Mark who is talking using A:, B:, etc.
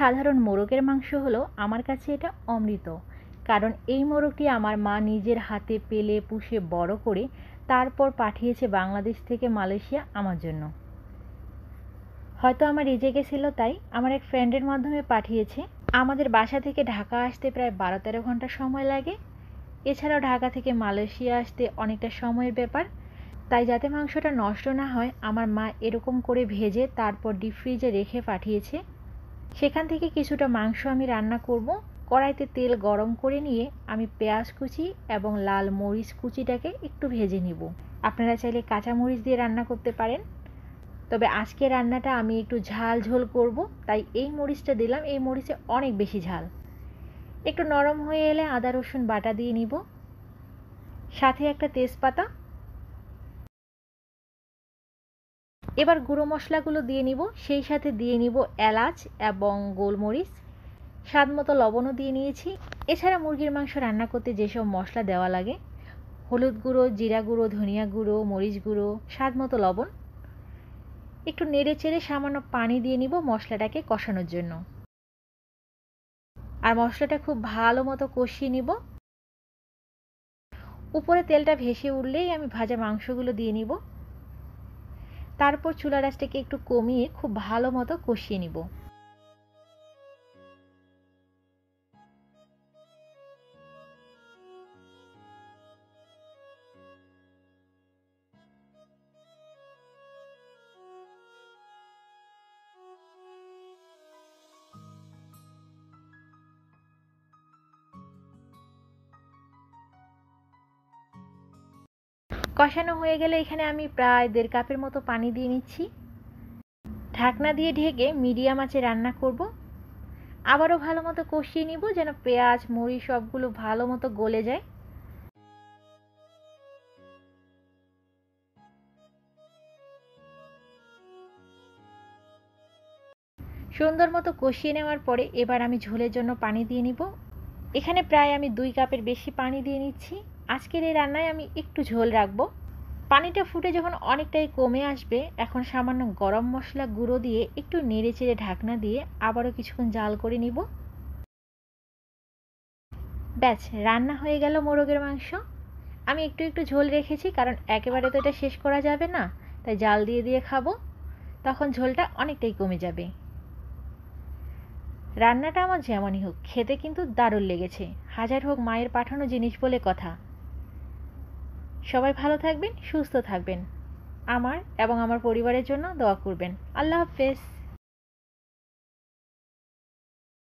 A: সাধারণ মোরগের মাংস হলো আমার কাছে এটা অমৃত কারণ এই মোরগটি আমার মা নিজের হাতে পেলে পুষে বড় করে তারপর পাঠিয়েছে বাংলাদেশ থেকে মালয়েশিয়া আমার জন্য হয়তো আমার রেজে ছিল তাই আমার এক ফ্রেন্ডের মাধ্যমে পাঠিয়েছে আমাদের বাসা থেকে ঢাকা আসতে প্রায় বারো তেরো ঘন্টা সময় লাগে এছাড়াও ঢাকা থেকে মালয়েশিয়া আসতে অনেকটা সময়ের ব্যাপার তাই যাতে মাংসটা নষ্ট না হয় আমার মা এরকম করে ভেজে তারপর ডিপ ফ্রিজে রেখে পাঠিয়েছে সেখান থেকে কিছুটা মাংস আমি রান্না করব কড়াইতে তেল গরম করে নিয়ে আমি পেঁয়াজ কুচি এবং লাল মরিচ কুচিটাকে একটু ভেজে নিব আপনারা চাইলে কাঁচা মরিচ দিয়ে রান্না করতে পারেন তবে আজকে রান্নাটা আমি একটু ঝাল ঝোল করব তাই এই মরিচটা দিলাম এই মরিচে অনেক বেশি ঝাল একটু নরম হয়ে এলে আদা রসুন বাটা দিয়ে নিব সাথে একটা তেজপাতা এবার গুঁড়ো মশলাগুলো দিয়ে নিব সেই সাথে দিয়ে নিব এলাচ এবং গোলমরিচ স্বাদ মতো লবণও দিয়ে নিয়েছি এছাড়া মুরগির মাংস রান্না করতে যেসব মশলা দেওয়া লাগে হলুদ গুঁড়ো জিরা গুঁড়ো ধনিয়া গুঁড়ো মরিচ গুঁড়ো স্বাদ মতো লবণ একটু নেড়ে চেড়ে সামান্য পানি দিয়ে নিব মশলাটাকে কষানোর জন্য আর মশলাটা খুব ভালো মতো কষিয়ে নিব উপরে তেলটা ভেসে উঠলেই আমি ভাজা মাংসগুলো দিয়ে নিব তারপর চুলা রাসটাকে একটু কমিয়ে খুব ভালো মতো কষিয়ে নিব কষানো হয়ে গেলে এখানে আমি প্রায় দেড় কাপের মতো পানি দিয়ে নিচ্ছি ঢাকনা দিয়ে ঢেকে মিডিয়াম আঁচে রান্না করব আবারও ভালো মতো কষিয়ে নিব যেন পেঁয়াজ মুড়ি সবগুলো ভালো মতো গলে যায় সুন্দর মতো কষিয়ে নেওয়ার পরে এবার আমি ঝোলের জন্য পানি দিয়ে নিব এখানে প্রায় আমি দুই কাপের বেশি পানি দিয়ে নিচ্ছি আজকের এই রান্নায় আমি একটু ঝোল রাখবো পানিটা ফুটে যখন অনেকটাই কমে আসবে এখন সামান্য গরম মশলা গুঁড়ো দিয়ে একটু নেড়ে চেড়ে ঢাকনা দিয়ে আবারও কিছুক্ষণ জাল করে নিব ব্যাস রান্না হয়ে গেল মোরগের মাংস আমি একটু একটু ঝোল রেখেছি কারণ একেবারে তো এটা শেষ করা যাবে না তাই জাল দিয়ে দিয়ে খাবো তখন ঝোলটা অনেকটাই কমে যাবে রান্নাটা আমার যেমনই হোক খেতে কিন্তু দারুণ লেগেছে হাজার হোক মায়ের পাঠানো জিনিস বলে কথা সবাই ভালো থাকবেন সুস্থ থাকবেন আমার এবং আমার পরিবারের জন্য দোয়া করবেন আল্লাহ হাফেজ